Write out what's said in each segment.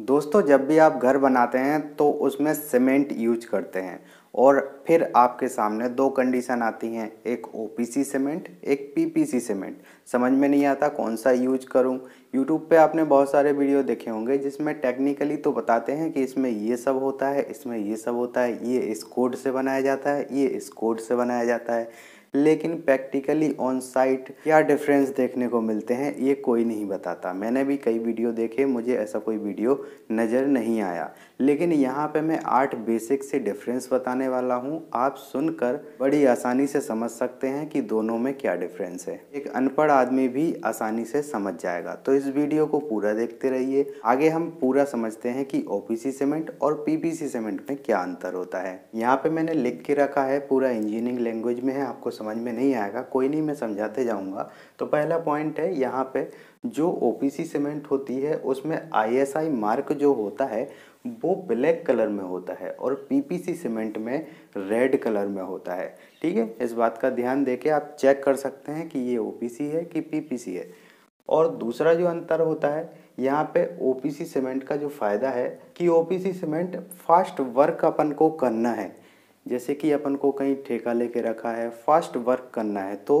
दोस्तों जब भी आप घर बनाते हैं तो उसमें सीमेंट यूज करते हैं और फिर आपके सामने दो कंडीशन आती हैं एक ओ सीमेंट एक पीपीसी सीमेंट समझ में नहीं आता कौन सा यूज करूं यूट्यूब पे आपने बहुत सारे वीडियो देखे होंगे जिसमें टेक्निकली तो बताते हैं कि इसमें ये सब होता है इसमें ये सब होता है ये इस कोड से बनाया जाता है ये इस कोड से बनाया जाता है लेकिन प्रैक्टिकली ऑन साइट क्या डिफरेंस देखने को मिलते हैं ये कोई नहीं बताता मैंने भी कई वीडियो देखे मुझे ऐसा कोई वीडियो नज़र नहीं आया लेकिन यहाँ पे मैं आठ बेसिक से डिफरेंस बताने वाला हूँ आप सुनकर बड़ी आसानी से समझ सकते हैं कि दोनों में क्या डिफरेंस है एक अनपढ़ आदमी भी आसानी से समझ जाएगा तो इस वीडियो को पूरा देखते रहिए आगे हम पूरा समझते हैं कि ओपीसी सीमेंट और पीपीसी सीमेंट में क्या अंतर होता है यहाँ पे मैंने लिख के रखा है पूरा इंजीनियरिंग लैंग्वेज में है आपको समझ में नहीं आएगा कोई नहीं मैं समझाते जाऊँगा तो पहला पॉइंट है यहाँ पे जो ओपीसी सीमेंट होती है उसमें आईएसआई मार्क जो होता है वो ब्लैक कलर में होता है और पीपीसी सीमेंट में रेड कलर में होता है ठीक है इस बात का ध्यान दे आप चेक कर सकते हैं कि ये ओ है कि पी है और दूसरा जो अंतर होता है यहाँ पे ओ सीमेंट का जो फ़ायदा है कि ओ सीमेंट फास्ट वर्क अपन को करना है जैसे कि अपन को कहीं ठेका लेके रखा है फास्ट वर्क करना है तो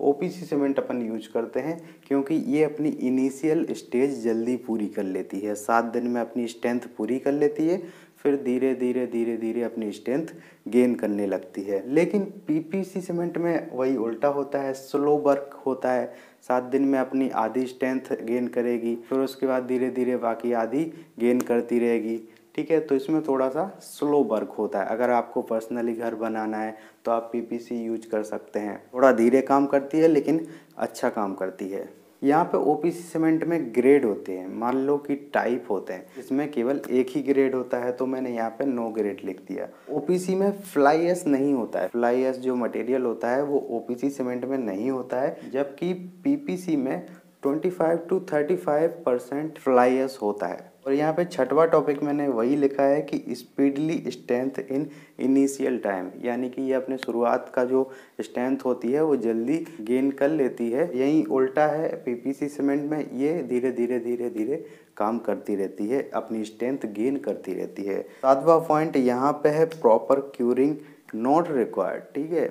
ओ सीमेंट अपन यूज करते हैं क्योंकि ये अपनी इनिशियल स्टेज जल्दी पूरी कर लेती है सात दिन में अपनी स्ट्रेंथ पूरी कर लेती है फिर धीरे धीरे धीरे धीरे अपनी स्ट्रेंथ गेन करने लगती है लेकिन पीपीसी सीमेंट में वही उल्टा होता है स्लो वर्क होता है सात दिन में अपनी आधी स्ट्रेंथ गेन करेगी फिर उसके बाद धीरे धीरे बाकी आधी गेन करती रहेगी ठीक है तो इसमें थोड़ा सा स्लो वर्क होता है अगर आपको पर्सनली घर बनाना है तो आप पीपीसी यूज कर सकते हैं थोड़ा धीरे काम करती है लेकिन अच्छा काम करती है यहाँ पे ओपीसी सीमेंट में ग्रेड होते हैं मान लो कि टाइप होते हैं इसमें केवल एक ही ग्रेड होता है तो मैंने यहाँ पे नो ग्रेड लिख दिया ओपीसी में फ्लाई एस नहीं होता है फ्लाई एस जो मटेरियल होता है वो ओपीसी सीमेंट में नहीं होता है जबकि पीपीसी में 25 टू 35 परसेंट फ्लाई एस होता है और यहाँ पे छठवा टॉपिक मैंने वही लिखा है कि speedily strength in initial time यानी कि ये अपने शुरुआत का जो स्ट्रेंथ होती है वो जल्दी गेन कर लेती है यही उल्टा है पीपीसी सीमेंट में ये धीरे धीरे धीरे धीरे काम करती रहती है अपनी स्ट्रेंथ गेन करती रहती है सातवा पॉइंट यहाँ पे है प्रॉपर क्यूरिंग नॉट रिक्वायर्ड ठीक है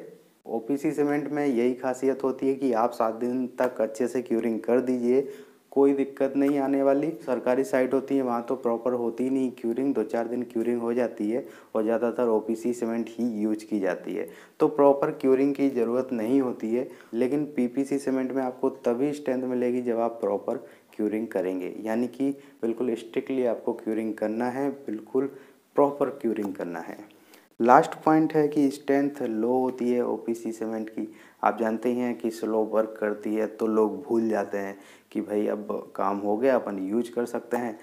ओपीसी सीमेंट में यही खासियत होती है कि आप सात दिन तक अच्छे से क्यूरिंग कर दीजिए कोई दिक्कत नहीं आने वाली सरकारी साइट होती है वहाँ तो प्रॉपर होती नहीं क्यूरिंग दो चार दिन क्यूरिंग हो जाती है और ज़्यादातर ओ सीमेंट ही यूज की जाती है तो प्रॉपर क्यूरिंग की ज़रूरत नहीं होती है लेकिन पी सीमेंट में आपको तभी स्ट्रेंथ मिलेगी जब आप प्रॉपर क्यूरिंग करेंगे यानी कि बिल्कुल स्ट्रिक्टली आपको क्यूरिंग करना है बिल्कुल प्रॉपर क्यूरिंग करना है लास्ट पॉइंट है कि स्ट्रेंथ लो होती है ओपीसी सीमेंट की आप जानते ही हैं कि स्लो वर्क करती है तो लोग भूल जाते हैं कि भाई अब काम हो गया अपन यूज कर सकते हैं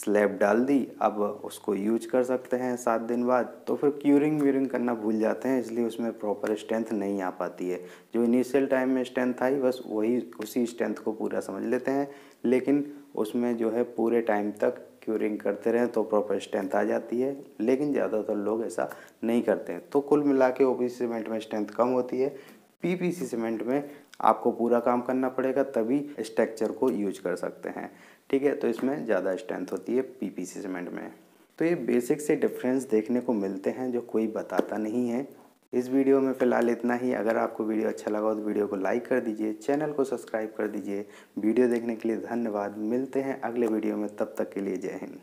स्लैब डाल दी अब उसको यूज कर सकते हैं सात दिन बाद तो फिर क्यूरिंग व्यूरिंग करना भूल जाते हैं इसलिए उसमें प्रॉपर स्ट्रेंथ नहीं आ पाती है जो इनिशियल टाइम में स्ट्रेंथ आई बस वही उसी स्ट्रेंथ को पूरा समझ लेते हैं लेकिन उसमें जो है पूरे टाइम तक क्यूरिंग करते रहें तो प्रॉपर स्ट्रेंथ आ जाती है लेकिन ज़्यादातर लोग ऐसा नहीं करते हैं तो कुल मिला के सीमेंट में स्ट्रेंथ कम होती है पीपीसी सीमेंट में आपको पूरा काम करना पड़ेगा तभी स्ट्रक्चर को यूज कर सकते हैं ठीक है तो इसमें ज़्यादा स्ट्रेंथ होती है पीपीसी सीमेंट में तो ये बेसिक से डिफरेंस देखने को मिलते हैं जो कोई बताता नहीं है इस वीडियो में फ़िलहाल इतना ही अगर आपको वीडियो अच्छा लगा हो तो वीडियो को लाइक कर दीजिए चैनल को सब्सक्राइब कर दीजिए वीडियो देखने के लिए धन्यवाद मिलते हैं अगले वीडियो में तब तक के लिए जय हिंद